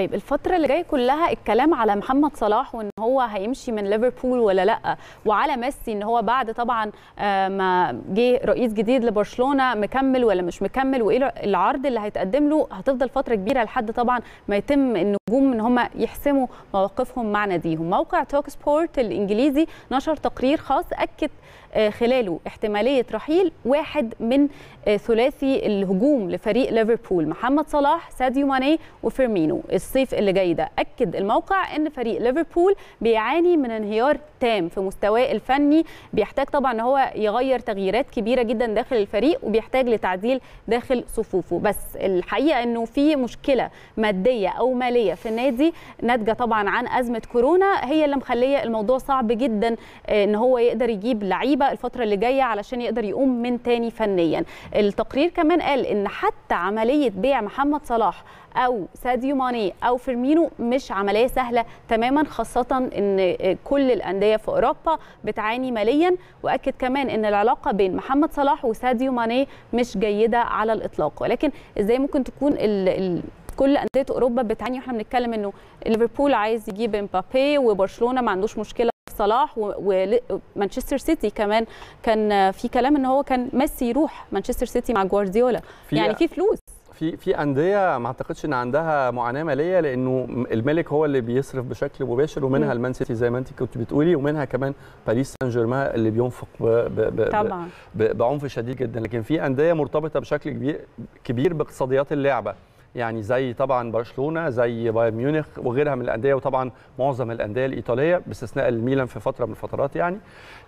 طيب الفترة اللي جاية كلها الكلام على محمد صلاح وان هو هيمشي من ليفربول ولا لا وعلى ميسي ان هو بعد طبعا آه، ما جه رئيس جديد لبرشلونة مكمل ولا مش مكمل وايه العرض اللي هيتقدم له هتفضل فترة كبيرة لحد طبعا ما يتم النجوم ان هم يحسموا مواقفهم مع ناديهم موقع توك سبورت الانجليزي نشر تقرير خاص اكد آه، خلاله احتمالية رحيل واحد من آه، ثلاثي الهجوم لفريق ليفربول محمد صلاح ساديو ماني وفيرمينو الصيف اللي جاي ده اكد الموقع ان فريق ليفربول بيعاني من انهيار تام في مستواه الفني بيحتاج طبعا ان هو يغير تغييرات كبيره جدا داخل الفريق وبيحتاج لتعديل داخل صفوفه بس الحقيقه انه في مشكله ماديه او ماليه في النادي ناتجه طبعا عن ازمه كورونا هي اللي مخليه الموضوع صعب جدا آه، ان هو يقدر يجيب لعيبه الفتره اللي جايه علشان يقدر يقوم من تاني فنيا التقرير كمان قال ان حتى عمليه بيع محمد صلاح او ساديو ماني او فيرمينو مش عمليه سهله تماما خاصه ان كل الانديه في اوروبا بتعاني ماليا واكد كمان ان العلاقه بين محمد صلاح وساديو ماني مش جيده على الاطلاق ولكن ازاي ممكن تكون ال ال كل انديه اوروبا بتعاني واحنا بنتكلم انه ليفربول عايز يجيب امبابي وبرشلونه ما عندوش مشكله صلاح ومانشستر سيتي كمان كان في كلام ان هو كان ميسي يروح مانشستر سيتي مع جوارديولا يعني في فلوس في في انديه ما اعتقدش ان عندها معاناه ماليه لانه الملك هو اللي بيصرف بشكل مباشر ومنها المان سيتي زي ما انت كنت بتقولي ومنها كمان باريس سان جيرمان اللي بينفق ب ب ب طبعا. ب بعنف شديد جدا لكن في انديه مرتبطه بشكل كبير باقتصاديات اللعبه يعني زي طبعا برشلونه زي بايرن ميونخ وغيرها من الانديه وطبعا معظم الانديه الايطاليه باستثناء الميلان في فتره من الفترات يعني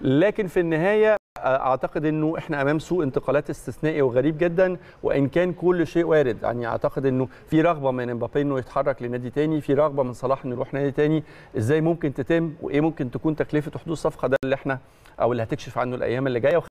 لكن في النهايه آه، اعتقد انه احنا امام سوء انتقالات استثنائي وغريب جدا وان كان كل شيء وارد يعني اعتقد انه في رغبه من امبابي انه يتحرك لنادي تاني في رغبه من صلاح انه يروح نادي تاني ازاي ممكن تتم وايه ممكن تكون تكلفه حدوث الصفقه ده اللي احنا او اللي هتكشف عنه الايام اللي جايه